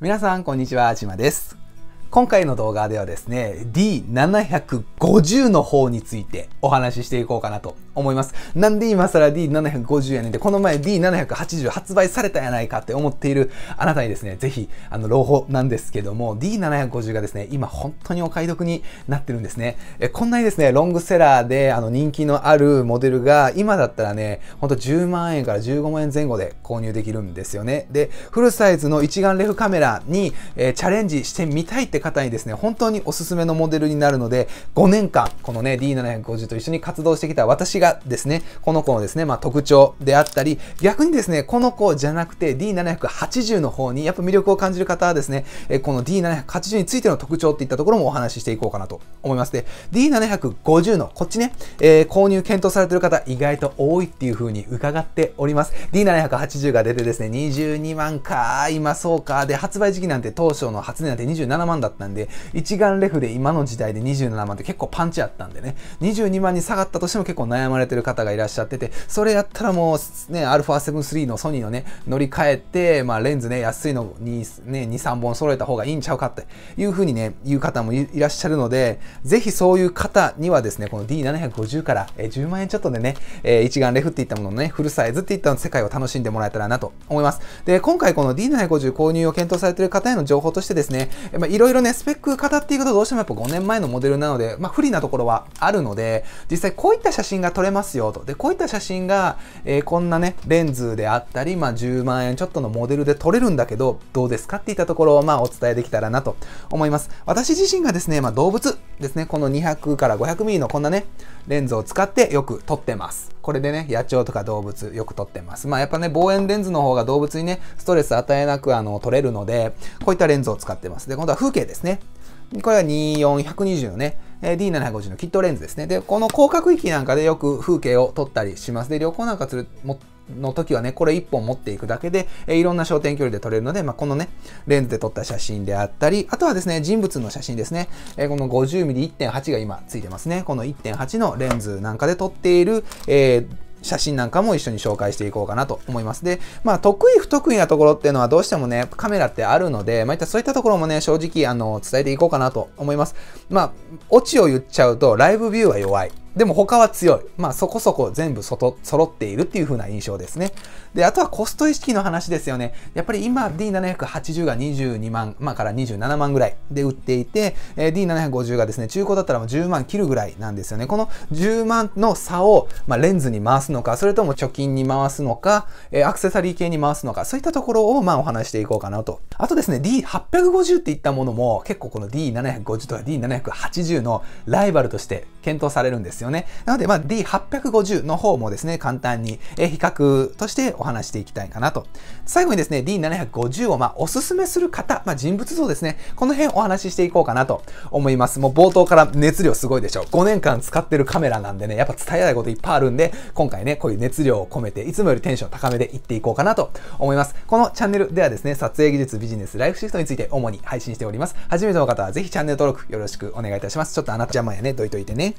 皆さんこんにちは、島です。今回の動画ではですね、D750 の方についてお話ししていこうかなと思います。なんで今更 D750 やねんって、この前 D780 発売されたやないかって思っているあなたにですね、ぜひ、あの、朗報なんですけども、D750 がですね、今本当にお買い得になってるんですね。えこんなにですね、ロングセラーで、あの、人気のあるモデルが、今だったらね、ほんと10万円から15万円前後で購入できるんですよね。で、フルサイズの一眼レフカメラに、えー、チャレンジしてみたいって方にですね、本当におすすめのモデルになるので、5年間、このね、D750 と一緒に活動してきた私ががですね、この子のですね、まあ、特徴であったり、逆にですね、この子じゃなくて D780 の方にやっぱ魅力を感じる方はですね、この D780 についての特徴っていったところもお話ししていこうかなと思います。で、D750 のこっちね、えー、購入検討されてる方意外と多いっていう風に伺っております。D780 が出てですね、22万か、今そうか、で、発売時期なんて当初の初値なんて27万だったんで、一眼レフで今の時代で27万って結構パンチあったんでね、22万に下がったとしても結構悩まれまれてる方がいらっしゃってて、それやったらもうね、α7 III のソニーのね、乗り換えて、まあレンズね、安いのにね、2、3本揃えた方がいいんちゃうかっていうふうにね、言う方もいらっしゃるので、ぜひそういう方にはですね、この D750 から10万円ちょっとでね、えー、一眼レフっていったもののね、フルサイズっていった世界を楽しんでもらえたらなと思います。で、今回この D750 購入を検討されている方への情報としてですね、いろいろね、スペック語っていくとどうしてもやっぱ5年前のモデルなので、まあ不利なところはあるので、実際こういった写真が撮れますよと。で、こういった写真が、えー、こんなね、レンズであったり、まあ、10万円ちょっとのモデルで撮れるんだけど、どうですかって言ったところを、まあ、お伝えできたらなと思います。私自身がですね、まあ、動物ですね、この200から500ミリのこんなね、レンズを使ってよく撮ってます。これでね、野鳥とか動物よく撮ってます。まあ、やっぱね、望遠レンズの方が動物にね、ストレス与えなく、あの、撮れるので、こういったレンズを使ってます。で、今度は風景ですね。これは2420のね、え D750 のキットレンズですね。で、この広角域なんかでよく風景を撮ったりします。で、旅行なんかする、もの時はね、これ1本持っていくだけで、えいろんな焦点距離で撮れるので、まあ、このね、レンズで撮った写真であったり、あとはですね、人物の写真ですね。えこの 50mm1.8 が今ついてますね。この1.8のレンズなんかで撮っている、えー写真なんかも一緒に紹介していこうかなと思います。で、まあ、得意不得意なところっていうのはどうしてもね、カメラってあるので、まあ、いったそういったところもね、正直、あの、伝えていこうかなと思います。まあ、オチを言っちゃうと、ライブビューは弱い。でも他は強い。まあそこそこ全部そ揃っているっていう風な印象ですね。で、あとはコスト意識の話ですよね。やっぱり今 D780 が22万、まあから27万ぐらいで売っていて、えー、D750 がですね、中古だったらもう10万切るぐらいなんですよね。この10万の差を、まあ、レンズに回すのか、それとも貯金に回すのか、えー、アクセサリー系に回すのか、そういったところをまあお話していこうかなと。あとですね、D850 っていったものも結構この D750 とか D780 のライバルとして検討されるんですよよね。なので、まあ、D850 の方もですね、簡単に比較としてお話していきたいかなと。最後にですね、D750 をまあおすすめする方、まあ、人物像ですね、この辺お話ししていこうかなと思います。もう冒頭から熱量すごいでしょ。う。5年間使ってるカメラなんでね、やっぱ伝えたいこといっぱいあるんで、今回ね、こういう熱量を込めて、いつもよりテンション高めでいっていこうかなと思います。このチャンネルではですね、撮影技術、ビジネス、ライフシフトについて主に配信しております。初めての方はぜひチャンネル登録よろしくお願いいたします。ちょっとあなた邪魔やね、どいといてね。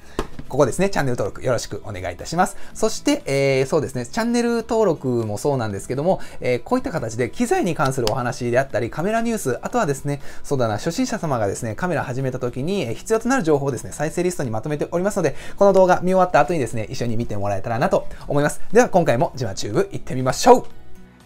ここでですね、チャンネル登録よろしくお願いいたします。そして、えー、そうですね、チャンネル登録もそうなんですけども、えー、こういった形で機材に関するお話であったり、カメラニュース、あとはですね、そうだな、初心者様がですね、カメラ始めた時に必要となる情報をですね、再生リストにまとめておりますので、この動画見終わった後にですね、一緒に見てもらえたらなと思います。では、今回もジマチューブ行ってみましょう。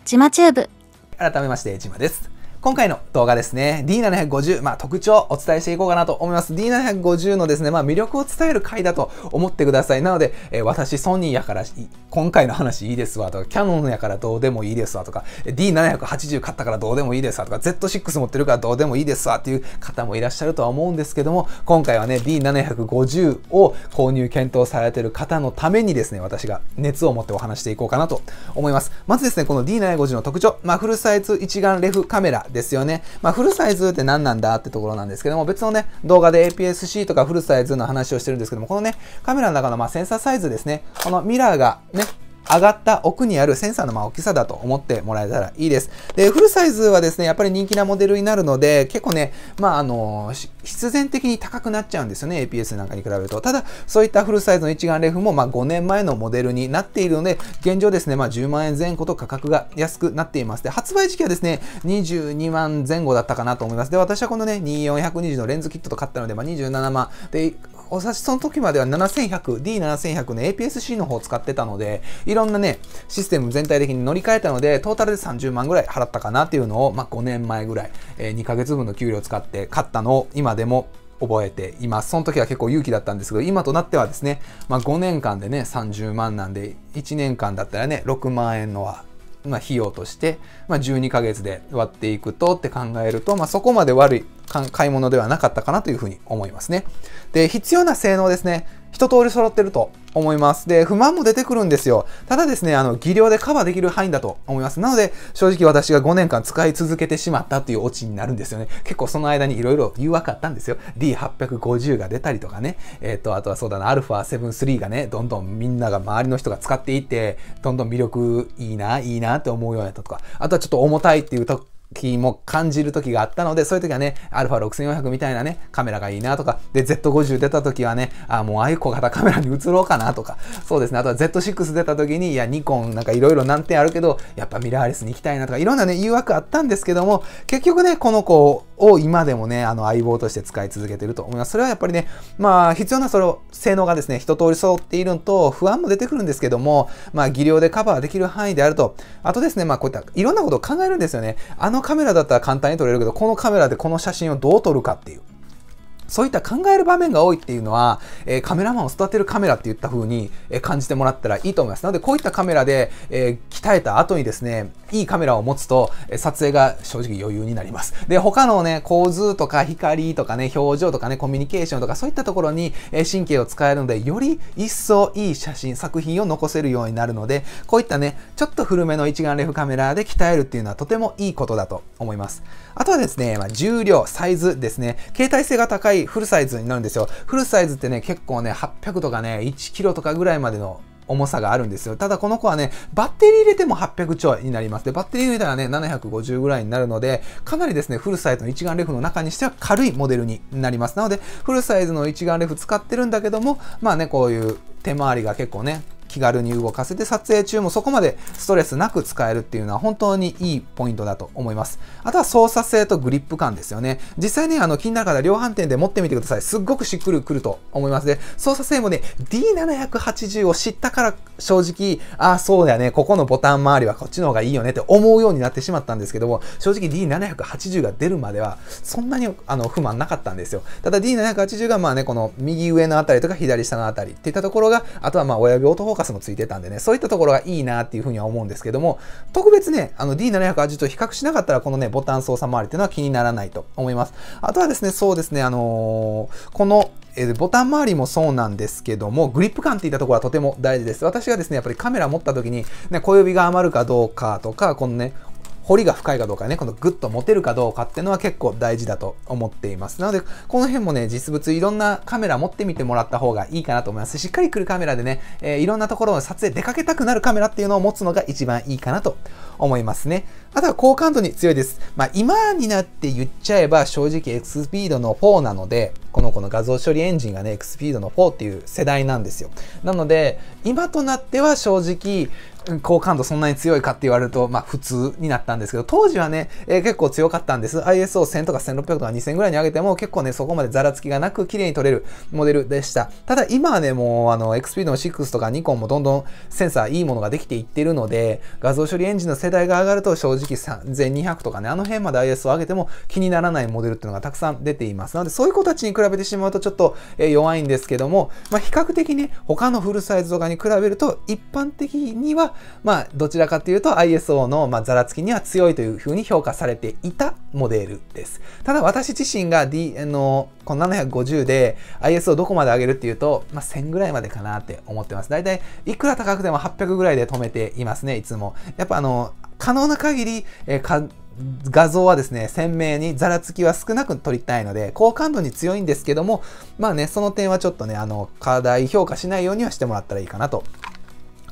ジマチューブ。改めまして、ジマです。今回の動画ですね、D750、まあ、特徴をお伝えしていこうかなと思います。D750 のですね、まあ、魅力を伝える回だと思ってください。なので、えー、私、ソニーやから、今回の話いいですわとか、キャノンやからどうでもいいですわとか、D780 買ったからどうでもいいですわとか、Z6 持ってるからどうでもいいですわっていう方もいらっしゃるとは思うんですけども、今回はね、D750 を購入検討されてる方のためにですね、私が熱を持ってお話していこうかなと思います。まずですね、この D750 の特徴、まあ、フルサイズ一眼レフカメラですよね。まあ、フルサイズって何なんだってところなんですけども、別のね、動画で APS-C とかフルサイズの話をしてるんですけども、このね、カメラの中のまセンサーサイズですね、このミラーがね、上がった奥にあるセンサーのま大きさだと思ってもらえたらいいです。で、フルサイズはですね、やっぱり人気なモデルになるので、結構ね、まあ、あの、必然的に高くなっちゃうんですよね、APS なんかに比べると。ただ、そういったフルサイズの一眼レフも、ま5年前のモデルになっているので、現状ですね、まあ、10万円前後と価格が安くなっています。で、発売時期はですね、22万前後だったかなと思います。で、私はこのね、2420のレンズキットと買ったので、まあ、27万。で、お察しその時までは 700D7100 の APS-C の方を使ってたので、いろんなね、システム全体的に乗り換えたので、トータルで30万ぐらい払ったかなっていうのを、まあ、5年前ぐらい、えー、2ヶ月分の給料を使って買ったのを今でも覚えています。その時は結構勇気だったんですけど、今となってはですね、まあ、5年間でね、30万なんで、1年間だったらね、6万円のは、まあ、費用として、まあ、12ヶ月で割っていくとって考えると、まあ、そこまで悪い買い物ではなかったかなというふうに思いますね。で、必要な性能ですね。一通り揃ってると思います。で、不満も出てくるんですよ。ただですね、あの、技量でカバーできる範囲だと思います。なので、正直私が5年間使い続けてしまったというオチになるんですよね。結構その間にいろいろ誘惑ったんですよ。D850 が出たりとかね。えっ、ー、と、あとはそうだな、α73 がね、どんどんみんなが、周りの人が使っていって、どんどん魅力いいな、いいなって思うようになったとか、あとはちょっと重たいっていうと気も感じる時があったので、そういう時はね、アルファ6 4 0 0みたいなね、カメラがいいなとか、で、Z50 出た時はね、あ、もうああいう小型カメラに移ろうかなとか、そうですね、あとは Z6 出た時に、いや、ニコンなんかいろいろ難点あるけど、やっぱミラーレスに行きたいなとか、いろんなね、誘惑あったんですけども、結局ね、この子を今でもね、あの相棒として使い続けてると思います。それはやっぱりね、まあ必要なその性能がですね、一通り揃っているのと不安も出てくるんですけども、まあ技量でカバーできる範囲であると、あとですね、まあこういったいろんなことを考えるんですよね。あのカメラだったら簡単に撮れるけど、このカメラでこの写真をどう撮るかっていう。そういった考える場面が多いっていうのは、えー、カメラマンを育てるカメラって言った風に、えー、感じてもらったらいいと思います。なので、こういったカメラで、えー、鍛えた後にですね、いいカメラを持つと、え撮影が正直余裕になります。で、他のね、構図とか光とかね、表情とかね、コミュニケーションとか、そういったところに、え神経を使えるので、より一層いい写真、作品を残せるようになるので、こういったね、ちょっと古めの一眼レフカメラで鍛えるっていうのはとてもいいことだと思います。あとはですね、まあ、重量、サイズですね。携帯性が高いフルサイズになるんですよ。フルサイズってね、結構ね、800とかね、1キロとかぐらいまでの重さがあるんですよ。ただこの子はね、バッテリー入れても800ちょいになります。で、バッテリー入れたらね、750ぐらいになるので、かなりですね、フルサイズの一眼レフの中にしては軽いモデルになります。なので、フルサイズの一眼レフ使ってるんだけども、まあね、こういう手回りが結構ね、気軽に動かせて撮影中もそこまでストレスなく使えるっていうのは本当にいいポイントだと思います。あとは操作性とグリップ感ですよね。実際ね、あの気になる方量販店で持ってみてください。すっごくしっくりくると思いますで、操作性もね、D780 を知ったから正直、ああ、そうだよね、ここのボタン周りはこっちの方がいいよねって思うようになってしまったんですけども、正直 D780 が出るまではそんなにあの不満なかったんですよ。ただ D780 がまあね、この右上のあたりとか左下のあたりっていったところが、あとはまあ親指オートフォーカスカスもついてたんでね、そういったところがいいなっていうふうには思うんですけども、特別ね、あの D780 と比較しなかったら、このね、ボタン操作周りっていうのは気にならないと思います。あとはですね、そうですね、あのー、この、えー、ボタン周りもそうなんですけども、グリップ感っていったところはとても大事です。私がですね、やっぱりカメラ持った時に、ね、小指が余るかどうかとか、このね、彫りが深いかどうかね、このグッと持てるかどうかっていうのは結構大事だと思っています。なので、この辺もね、実物いろんなカメラ持ってみてもらった方がいいかなと思います。しっかり来るカメラでね、えー、いろんなところの撮影出かけたくなるカメラっていうのを持つのが一番いいかなと思いますね。あとは好感度に強いです。まあ、今になって言っちゃえば正直 X スピードの4なので、この子の画像処理エンジンがね、X スピードの4っていう世代なんですよ。なので、今となっては正直、好感度そんなに強いかって言われると、まあ普通になったんですけど、当時はね、えー、結構強かったんです。ISO1000 とか1600とか2000ぐらいに上げても結構ね、そこまでざらつきがなく綺麗に撮れるモデルでした。ただ今はね、もうあの、XP の6とかニコンもどんどんセンサーいいものができていってるので、画像処理エンジンの世代が上がると正直1 2 0 0とかね、あの辺まで ISO 上げても気にならないモデルっていうのがたくさん出ています。なのでそういう子たちに比べてしまうとちょっと、え弱いんですけども、まあ比較的ね、他のフルサイズとかに比べると一般的にはまあ、どちらかというと ISO の、まあ、ざらつきには強いというふうに評価されていたモデルです。ただ私自身が、D、あのこの750で ISO どこまで上げるっていうと、まあ、1000ぐらいまでかなって思ってます。だいたいいくら高くても800ぐらいで止めていますね、いつも。やっぱあの、可能な限り、えー画像はですね、鮮明にざらつきは少なく撮りたいので、好感度に強いんですけども、まあね、その点はちょっとね、あの、課題評価しないようにはしてもらったらいいかなと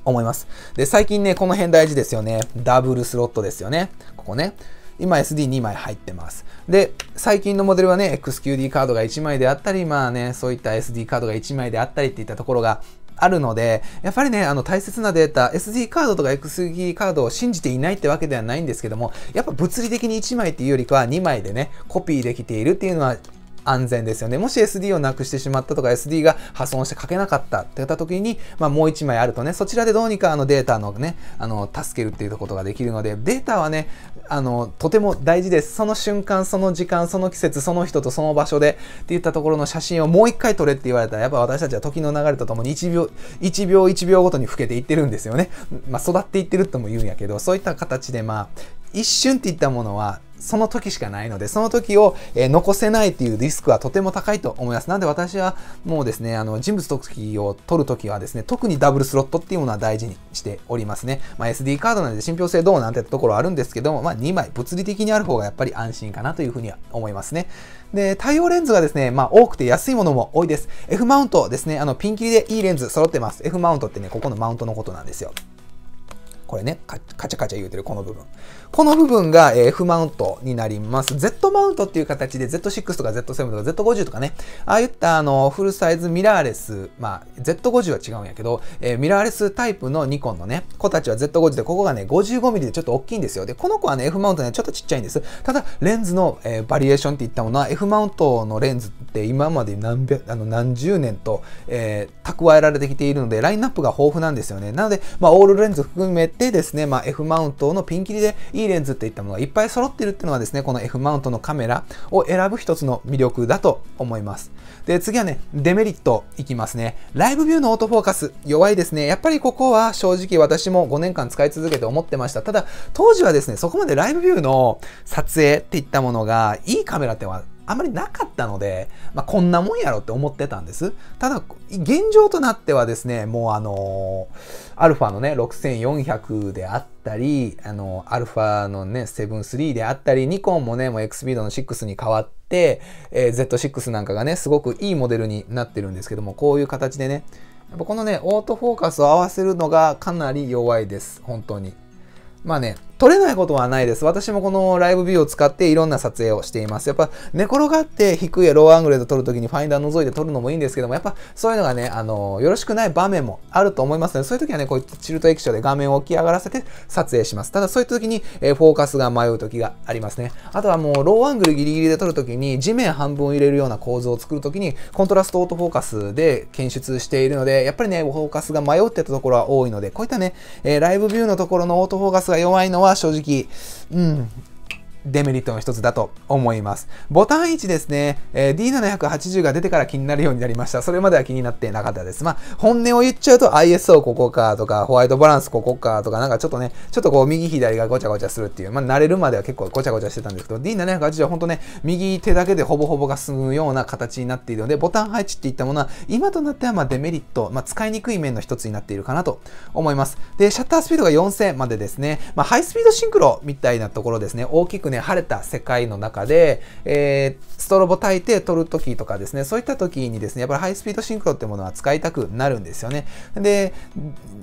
思います。で、最近ね、この辺大事ですよね。ダブルスロットですよね。ここね。今 SD2 枚入ってます。で、最近のモデルはね、XQD カードが1枚であったり、まあね、そういった SD カードが1枚であったりっていったところがあるので、やっぱりね、あの大切なデータ、SD カードとか XD カードを信じていないってわけではないんですけども、やっぱ物理的に1枚っていうよりかは2枚でね、コピーできているっていうのは安全ですよね。もし SD をなくしてしまったとか SD が破損して書けなかったって言った時に、まあ、もう一枚あるとね、そちらでどうにかあのデータのね、あの、助けるっていうことができるので、データはね、あの、とても大事です。その瞬間、その時間、その季節、その人とその場所でっていったところの写真をもう一回撮れって言われたら、やっぱ私たちは時の流れとともに1秒、1秒1秒ごとに老けていってるんですよね。まあ、育っていってるとも言うんやけど、そういった形でまあ、一瞬っていったものはその時しかないので、その時を、え残せないっていうリスクはとても高いと思います。なので私はもうですね、あの、人物特技を取るときはですね、特にダブルスロットっていうものは大事にしておりますね。まあ、SD カードなんで信憑性どうなんてところあるんですけども、まあ、2枚物理的にある方がやっぱり安心かなというふうには思いますね。で、対応レンズがですね、まあ、多くて安いものも多いです。F マウントですね、あの、ピンキりでいいレンズ揃ってます。F マウントってね、ここのマウントのことなんですよ。これねカチャカチャ言うてるこの部分この部分が F マウントになります。Z マウントっていう形で Z6 とか Z7 とか Z50 とかね、ああいったあのフルサイズミラーレス、まあ Z50 は違うんやけど、えー、ミラーレスタイプのニコンのね、子たちは Z50 でここがね 55mm でちょっと大きいんですよ。で、この子はね F マウントねちょっとちっちゃいんです。ただレンズの、えー、バリエーションっていったものは F マウントのレンズって今まで何百あの何十年と、えー、蓄えられてきているのでラインナップが豊富なんですよね。なので、まあ、オールレンズ含めてですね、まあ、F マウントのピンキリでいいいレンズっていったものがいっぱい揃ってるっていうのはですね、この F マウントのカメラを選ぶ一つの魅力だと思います。で、次はね、デメリットいきますね。ライブビューのオートフォーカス、弱いですね。やっぱりここは正直私も5年間使い続けて思ってました。ただ、当時はですね、そこまでライブビューの撮影っていったものがいいカメラってはあまりなかったので、まあ、こんなもんやろって思ってたんです。ただ、現状となってはですね、もうあのアルファのね、6400であったり、あのアルファのね、73であったり、ニコンもね、もう X ビードの6に変わって、えー、Z6 なんかがね、すごくいいモデルになってるんですけども、こういう形でね、やっぱこのね、オートフォーカスを合わせるのがかなり弱いです、本当に。まあね、撮れないことはないです。私もこのライブビューを使っていろんな撮影をしています。やっぱ寝転がって低いローアングルで撮るときにファインダー覗いて撮るのもいいんですけども、やっぱそういうのがね、あの、よろしくない場面もあると思いますので、そういう時はね、こういったチルト液晶で画面を起き上がらせて撮影します。ただそういった時に、えー、フォーカスが迷う時がありますね。あとはもうローアングルギリギリで撮るときに地面半分入れるような構図を作るときにコントラストオートフォーカスで検出しているので、やっぱりね、フォーカスが迷ってたところは多いので、こういったね、えー、ライブビューのところのオートフォーカスが弱いのは正直、うん、デメリットの一つだと思います。ボタン位置ですね、えー、D780 が出てから気になるようになりました。それまでは気になってなかったです。まあ、本音を言っちゃうと ISO ここかとか、ホワイトバランスここかとか、なんかちょっとね、ちょっとこう右左がごちゃごちゃするっていう、まあ、慣れるまでは結構ごちゃごちゃしてたんですけど、D780 は本当ね、右手だけでほぼほぼが進むような形になっているので、ボタン配置っていったものは、今となってはまデメリット、まあ、使いにくい面の一つになっているかなと思います。で、シャッタースピードが4000までですね、まハイスピードシンクロみたいなところですね、大きくね、晴れた世界の中で、えー、ストロボ焚いて撮る時とかですね、そういった時にですね、やっぱりハイスピードシンクロってものは使いたくなるんですよね。で、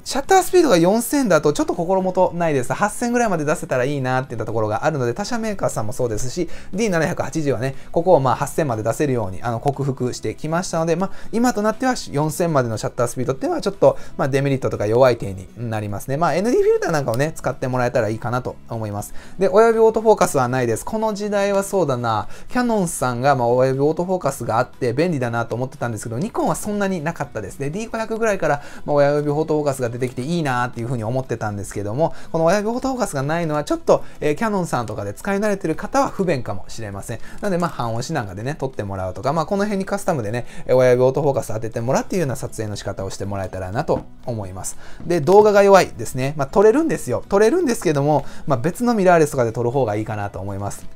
シャッタースピードが4000だとちょっと心もとないです。8000ぐらいまで出せたらいいなっていったところがあるので、他社メーカーさんもそうですし、D780 はね、ここをまあ8000まで出せるようにあの克服してきましたので、まあ、今となっては4000までのシャッタースピードっていうのはちょっと、まあ、デメリットとか弱い点になりますね。まあ、ND フィルターなんかをね、使ってもらえたらいいかなと思います。で、親指オートフォーカスはないです。この時代はそうだな。キャノンさんが、まあ、ウェブオートフォーカスがあって便利だなと思ってたんですけど、ニコンはそんなになかったですね。D500 ぐらいから、まあ、親指オートフォーカスが出てきていいなっていうふうに思ってたんですけども、この親指オートフォーカスがないのはちょっと、えー、キャノンさんとかで使い慣れてる方は不便かもしれません。なので、まあ、半押しなんかでね、撮ってもらうとか、まあ、この辺にカスタムでね、親指オートフォーカス当ててもらっていうような撮影の仕方をしてもらえたらなと思います。で、動画が弱いですね。まあ、撮れるんですよ。撮れるんですけども、まあ、別のミラーレスとかで撮る方がいいかなと思います。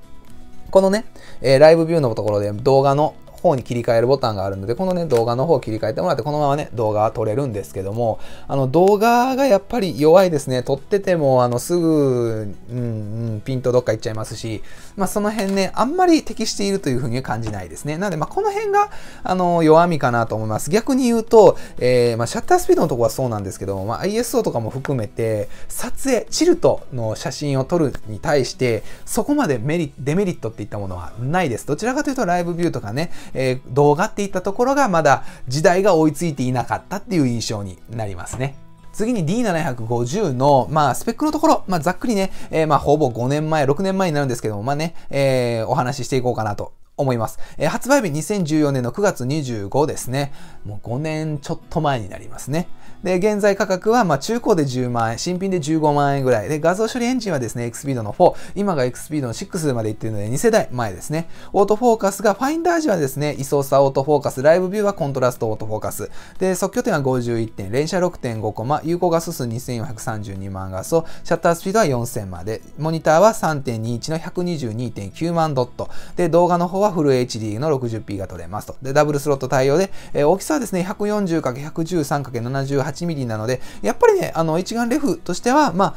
このね、えー、ライブビューのところで動画の方に切り替えるボタンがあるので、このね、動画の方を切り替えてもらって、このままね、動画は撮れるんですけども、あの、動画がやっぱり弱いですね。撮ってても、あの、すぐ、うん、うん、ピントどっか行っちゃいますし、まあ、その辺ね、あんまり適しているというふうに感じないですね。なので、まあ、この辺が、あの、弱みかなと思います。逆に言うと、えー、まあ、シャッタースピードのとこはそうなんですけども、まあ、ISO とかも含めて、撮影、チルトの写真を撮るに対して、そこまでメリデメリットっていったものはないです。どちらかというと、ライブビューとかね、えー、動画っていったところがまだ時代が追いついていなかったっていう印象になりますね。次に D750 の、まあ、スペックのところ、まあ、ざっくりね、えー、まあ、ほぼ5年前、6年前になるんですけども、まあね、えー、お話ししていこうかなと思います。えー、発売日2014年の9月25ですね。もう5年ちょっと前になりますね。で、現在価格は、まあ、中古で10万円、新品で15万円ぐらい。で、画像処理エンジンはですね、XPEED の4、今が XPEED の6までいってるので2世代前ですね。オートフォーカスが、ファインダー時はですね、位相差オートフォーカス、ライブビューはコントラストオートフォーカス。で、即拠点は51点、連写6.5コマ、有効画素数2432万画素、シャッタースピードは4000まで、モニターは3.21の122.9万ドット。で、動画の方はフル HD の 60p が取れますと。で、ダブルスロット対応で、えー、大きさはですね、140×113×78mm なので、やっぱりね、あの、一眼レフとしては、まあ、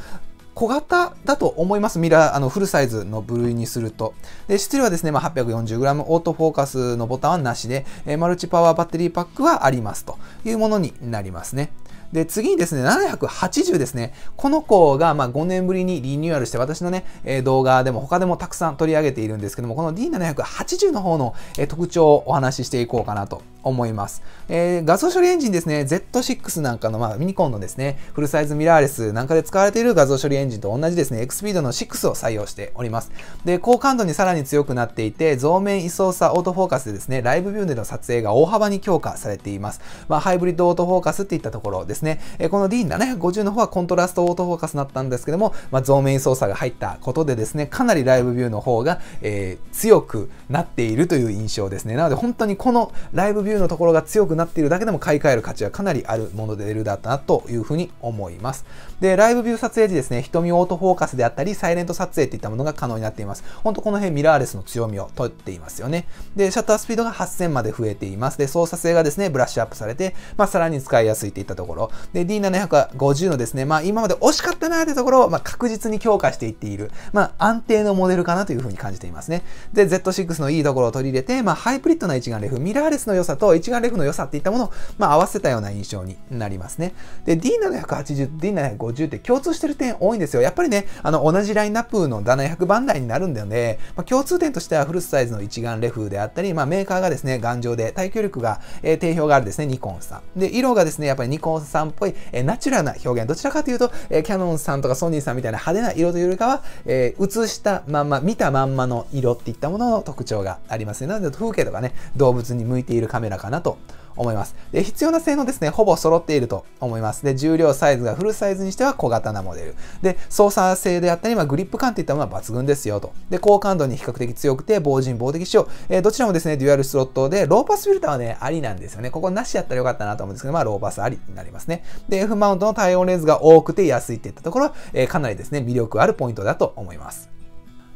小型だと思います。ミラー、あの、フルサイズの部類にすると。で、質量はですね、まあ、840g、オートフォーカスのボタンはなしで、えー、マルチパワーバッテリーパックはありますというものになりますね。で、次にですね、780ですね。この子が、まあ、5年ぶりにリニューアルして、私のね、えー、動画でも他でもたくさん取り上げているんですけども、この D780 の方の、えー、特徴をお話ししていこうかなと思います。えー、画像処理エンジンですね、Z6 なんかの、まあ、ミニコンのですね、フルサイズミラーレスなんかで使われている画像処理エンジンと同じですね、Xpeed の6を採用しております。で、高感度にさらに強くなっていて、増面位相差オートフォーカスでですね、ライブビューでの撮影が大幅に強化されています。まあ、ハイブリッドオートフォーカスっていったところですね、えー、この D750 の方はコントラストオートフォーカスになったんですけども、まあ、面位相差が入ったことでですね、かなりライブビューの方が、えー、強くなっているという印象ですね。なので本当にこのライブビューューのところが強くなっているだけでも買い替える価値はかなりあるものでるだったなというふうに思います。で、ライブビュー撮影時ですね、瞳オートフォーカスであったり、サイレント撮影といったものが可能になっています。ほんとこの辺ミラーレスの強みを取っていますよね。で、シャッタースピードが8000まで増えています。で、操作性がですね、ブラッシュアップされて、まあ、さらに使いやすいといったところ。で、D750 のですね、まあ、今まで惜しかったなというところを、まあ、確実に強化していっている、まあ、安定のモデルかなというふうに感じていますね。で、Z6 のいいところを取り入れて、まあ、ハイブリッドな一眼レフ、ミラーレスの良さと、と一眼レフの良さっていったものを、まあ、合わせたような印象になりますね。で、D780、D750 って共通してる点多いんですよ。やっぱりね、あの、同じラインナップの700番台になるんだよね。まあ、共通点としてはフルサイズの一眼レフであったり、まあ、メーカーがですね、頑丈で、耐久力が、えー、定評があるですね、ニコンさん。で、色がですね、やっぱりニコンさんっぽい、えー、ナチュラルな表現。どちらかというと、えー、キャノンさんとかソニーさんみたいな派手な色というよりかは、えー、映したまんま、見たまんまの色っていったものの特徴がありますね。なので、風景とかね、動物に向いているカメラメラかなと思います。で必要な性能ですね、ほぼ揃っていると思います。で、重量サイズがフルサイズにしては小型なモデル。で、操作性であったり、まあ、グリップ感といったものは抜群ですよと。で、高感度に比較的強くて、防塵防滴仕様。えー、どちらもですね、デュアルスロットで、ローパスフィルターはね、ありなんですよね。ここなしやったらよかったなと思うんですけど、まあ、ローパスありになりますね。で、F マウントの対応レンズが多くて安いっていったところは、えー、かなりですね、魅力あるポイントだと思います。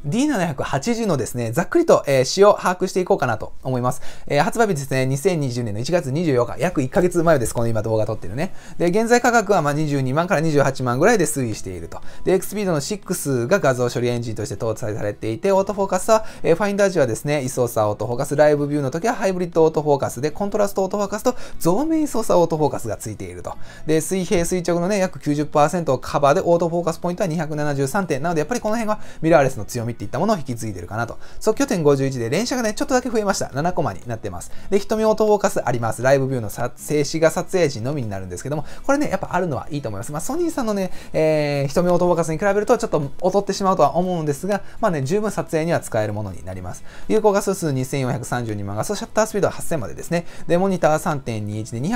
D780 のですね、ざっくりと、えー、使用把握していこうかなと思います。えー、発売日ですね、2020年の1月24日、約1ヶ月前です、この今動画撮ってるね。で、現在価格はまあ22万から28万ぐらいで推移していると。で、XPEED の6が画像処理エンジンとして搭載されていて、オートフォーカスは、えー、ファインダージはですね、イーサーオートフォーカス、ライブビューの時はハイブリッドオートフォーカスで、コントラストオートフォーカスと増面ーサーオートフォーカスがついていると。で、水平垂直のね、約90%をカバーで、オートフォーカスポイントは273点。なので、やっぱりこの辺はミラーレスの強みみっていったものを引き継いでるかなと。即拠点51で連写がね、ちょっとだけ増えました。7コマになってます。で、瞳をフォーカスあります。ライブビューの静止画撮影時のみになるんですけども、これね、やっぱあるのはいいと思います。まあ、ソニーさんのね、えー、瞳をフォーカスに比べるとちょっと劣ってしまうとは思うんですが、まあね、十分撮影には使えるものになります。有効画素数2432万画素、シャッタースピードは8000までですね。で、モニター3.21で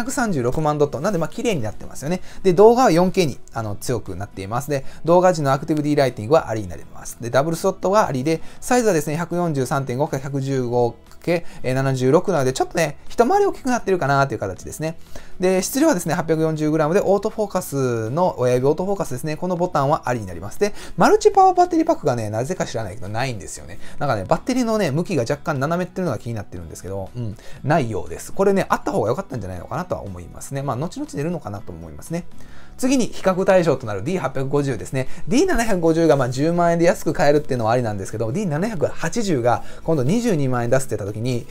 236万ドット。なんで、まあ、綺麗になってますよね。で、動画は 4K にあの強くなっています。で、動画時のアクティブ D ライティングはありになります。ます。で、ダブルスロットはありで、サイズはですね、143.5か 115×76 なので、ちょっとね、一回り大きくなってるかなという形ですね。で、質量はですね、840g で、オートフォーカスの、親指オートフォーカスですね、このボタンはありになります。で、マルチパワーバッテリーパックがね、なぜか知らないけど、ないんですよね。なんかね、バッテリーのね、向きが若干斜めってるのが気になってるんですけど、うん、ないようです。これね、あった方が良かったんじゃないのかなとは思いますね。まあ、後々出るのかなと思いますね。次に比較対象となる D850 ですね。D750 がまあ10万円で安く買えるっていうのはありなんですけど、D780 が今度22万円出すって言った時に、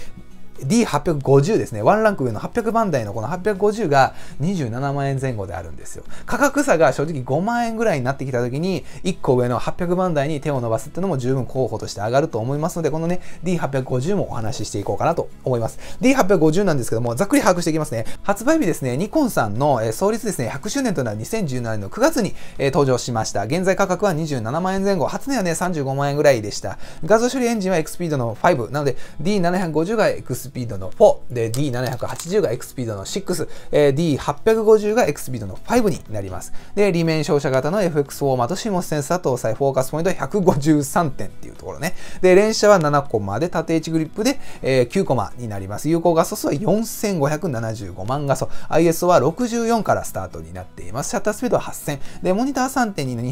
D850 ですね、ワンランク上の800番台のこの850が27万円前後であるんですよ。価格差が正直5万円ぐらいになってきた時に、1個上の800番台に手を伸ばすってのも十分候補として上がると思いますので、このね、D850 もお話ししていこうかなと思います。D850 なんですけども、ざっくり把握していきますね。発売日ですね、ニコンさんの創立ですね、100周年というのは2017年の9月に登場しました。現在価格は27万円前後、初値はね、35万円ぐらいでした。画像処理エンジンは X スピードの5、なので D750 が X ピードの4、で、D780 が X スピードの6、えー、D850 が X スピードの5になります。で、利面照射型の FX フォーマット CMOS センサー搭載、フォーカスポイント153点っていうところね。で、連射は7コマで、縦位置グリップで、えー、9コマになります。有効画素数は4575万画素、ISO は64からスタートになっています。シャッタースピードは8000。で、モニター3.2の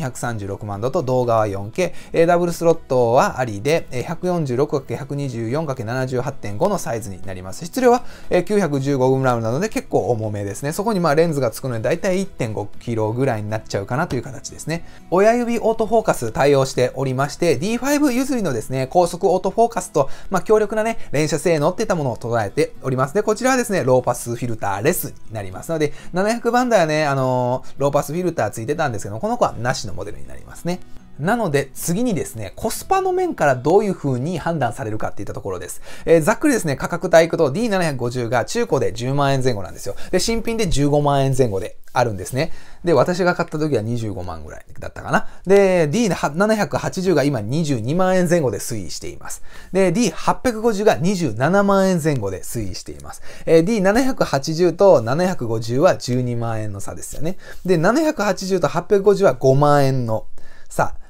236万度と動画は 4K、えー、ダブルスロットはありで、146×124×78.5 のサイズズになります。質量は 915g なので結構重めですね。そこにまあレンズがつくのでだいたい 1.5kg ぐらいになっちゃうかなという形ですね。親指オートフォーカス対応しておりまして D5 譲りのですね、高速オートフォーカスと、まあ、強力なね、連射性能っていったものを捉えております。で、こちらはですね、ローパスフィルターレスになりますので、700番台はね、あのー、ローパスフィルターついてたんですけどこの子はなしのモデルになりますね。なので次にですね、コスパの面からどういう風に判断されるかっていったところです。えー、ざっくりですね、価格帯行くと D750 が中古で10万円前後なんですよ。で、新品で15万円前後であるんですね。で、私が買った時は25万ぐらいだったかな。で、D780 が今22万円前後で推移しています。で、D850 が27万円前後で推移しています。えー、D780 と750は12万円の差ですよね。で、780と850は5万円の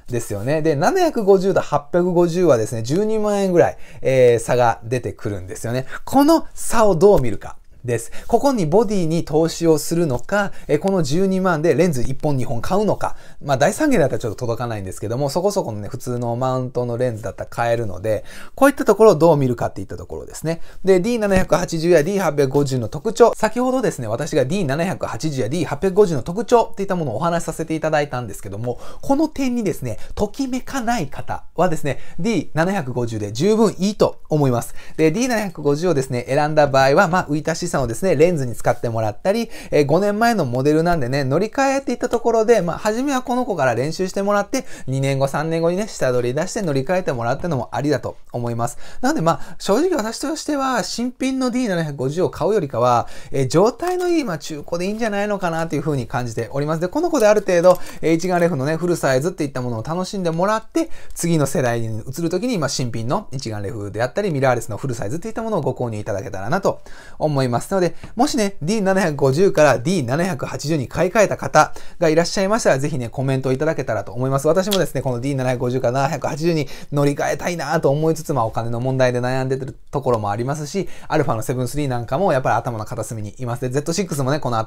ですよね。で、750と850はですね、12万円ぐらい、えー、差が出てくるんですよね。この差をどう見るか。です。ここにボディに投資をするのか、えこの12万でレンズ1本2本買うのか、まあ大三元だったらちょっと届かないんですけども、そこそこのね、普通のマウントのレンズだったら買えるので、こういったところをどう見るかっていったところですね。で、D780 や D850 の特徴、先ほどですね、私が D780 や D850 の特徴っていったものをお話しさせていただいたんですけども、この点にですね、ときめかない方はですね、D750 で十分いいと思います。で、D750 をですね、選んだ場合は、まあ浮いた姿勢さんをですね、レンズに使ってもらったり、え5年前のモデルなんでね、乗り換えていったところで、まあ、初めはこの子から練習してもらって、2年後、3年後にね、下取り出して乗り換えてもらうってのもありだと思います。なので、まあ、正直私としては、新品の D750 を買うよりかは、え状態のいい、まあ、中古でいいんじゃないのかなというふうに感じております。で、この子である程度、え一眼レフのね、フルサイズっていったものを楽しんでもらって、次の世代に移るときに、まあ、新品の一眼レフであったり、ミラーレスのフルサイズっていったものをご購入いただけたらなと思います。。なので、もしね、D750 から D780 に買い替えた方がいらっしゃいましたら、ぜひね、コメントいただけたらと思います。私もですね、この D750 から780に乗り換えたいなと思いつつ、まあお金の問題で悩んでるところもありますし、アルファの7-3なんかもやっぱり頭の片隅にいます。で、Z6 もね、この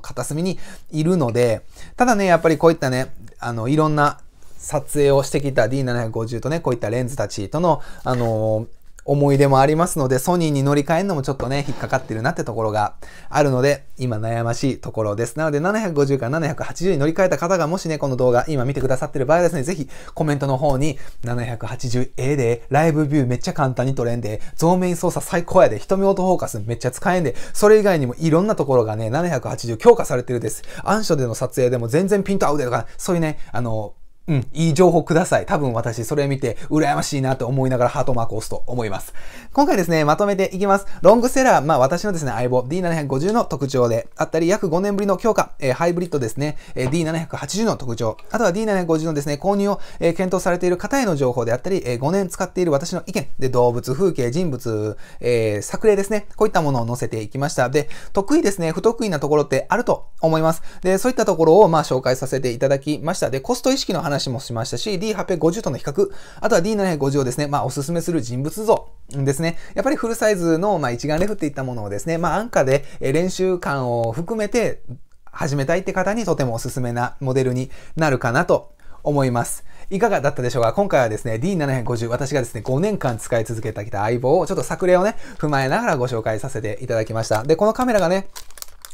片隅にいるので、ただね、やっぱりこういったね、あの、いろんな撮影をしてきた D750 とね、こういったレンズたちとの、あのー思い出もありますので、ソニーに乗り換えるのもちょっとね、引っかかってるなってところがあるので、今悩ましいところです。なので、750から780に乗り換えた方が、もしね、この動画、今見てくださってる場合はですね、ぜひコメントの方に、780A で、ライブビューめっちゃ簡単に撮れんで、増面操作最高やで、瞳オトフォーカスめっちゃ使えんで、それ以外にもいろんなところがね、780強化されてるです。暗所での撮影でも全然ピント合うでとか、そういうね、あの、うん、いい情報ください。多分私それ見て羨ましいなと思いながらハートマークを押すと思います。今回ですね、まとめていきます。ロングセラー、まあ私のですね、相棒 D750 の特徴であったり、約5年ぶりの強化、えー、ハイブリッドですね、えー、D780 の特徴、あとは D750 のですね、購入を、えー、検討されている方への情報であったり、えー、5年使っている私の意見、で、動物、風景、人物、えー、作例ですね、こういったものを載せていきました。で、得意ですね、不得意なところってあると思います。で、そういったところをまあ紹介させていただきました。で、コスト意識の話話もしましたし、D850 との比較、あとは D750 をですね、まあおすすめする人物像ですね。やっぱりフルサイズの、まあ、一眼レフっていったものをですね、まあ安価で練習感を含めて始めたいって方にとてもおすすめなモデルになるかなと思います。いかがだったでしょうか今回はですね、D750、私がですね、5年間使い続けてきた相棒を、ちょっと作例をね、踏まえながらご紹介させていただきました。で、このカメラがね、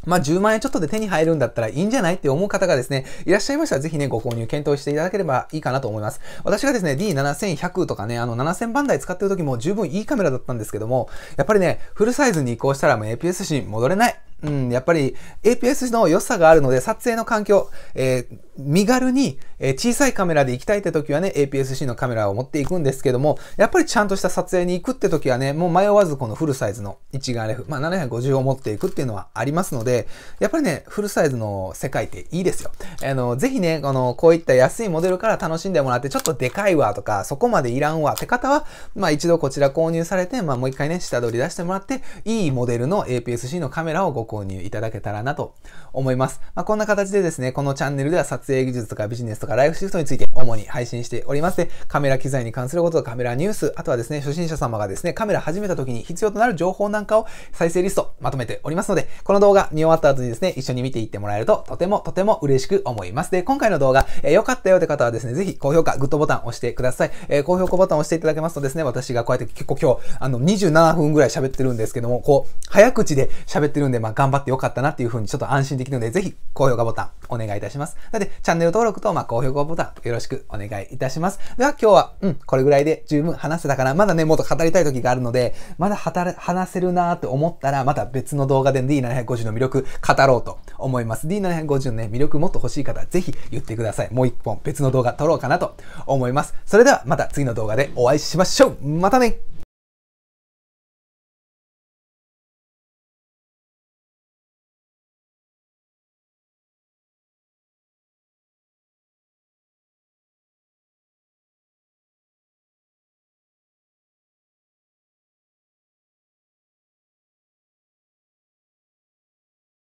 まあ、10万円ちょっとで手に入るんだったらいいんじゃないって思う方がですね、いらっしゃいましたら、ぜひね、ご購入検討していただければいいかなと思います。私がですね、D7100 とかね、あの、7000番台使ってる時も十分いいカメラだったんですけども、やっぱりね、フルサイズに移行したらもう APS-C に戻れない。うん、やっぱり APS の良さがあるので、撮影の環境、えー、身軽に、えー、小さいカメラで行きたいって時はね、APS-C のカメラを持っていくんですけども、やっぱりちゃんとした撮影に行くって時はね、もう迷わずこのフルサイズの一眼レフ、まあ、750を持っていくっていうのはありますので、やっぱりね、フルサイズの世界っていいですよ。あの、ぜひね、この、こういった安いモデルから楽しんでもらって、ちょっとでかいわとか、そこまでいらんわって方は、まあ、一度こちら購入されて、まあ、もう一回ね、下取り出してもらって、いいモデルの APS-C のカメラをご購入いただけたらなと思います。まあ、こんな形でですね、このチャンネルでは撮影技術とかビジネスとかライフシフトについて主に配信しておりますで、カメラ機材に関することとカメラニュース、あとはですね、初心者様がですね、カメラ始めた時に必要となる情報なんかを再生リストまとめておりますので、この動画見終わった後にですね、一緒に見ていってもらえるととてもとても嬉しく思います。で、今回の動画、えー、良かったよって方はですね、ぜひ高評価、グッドボタン押してください。えー、高評価ボタン押していただけますとですね、私がこうやって結構今日、あの、27分ぐらい喋ってるんですけども、こう、早口で喋ってるんで、まあ、頑張ってよかったなっていう風にちょっと安心できるので、ぜひ高評価ボタンお願いいたします。なので、チャンネル登録と、まあ、高評価ボタンよろしくお願いいたします。では今日は、うん、これぐらいで十分話せたかな。まだね、もっと語りたい時があるので、まだ話せるなーって思ったら、また別の動画で D750 の魅力語ろうと思います。D750 のね、魅力もっと欲しい方、ぜひ言ってください。もう一本別の動画撮ろうかなと思います。それではまた次の動画でお会いしましょう。またね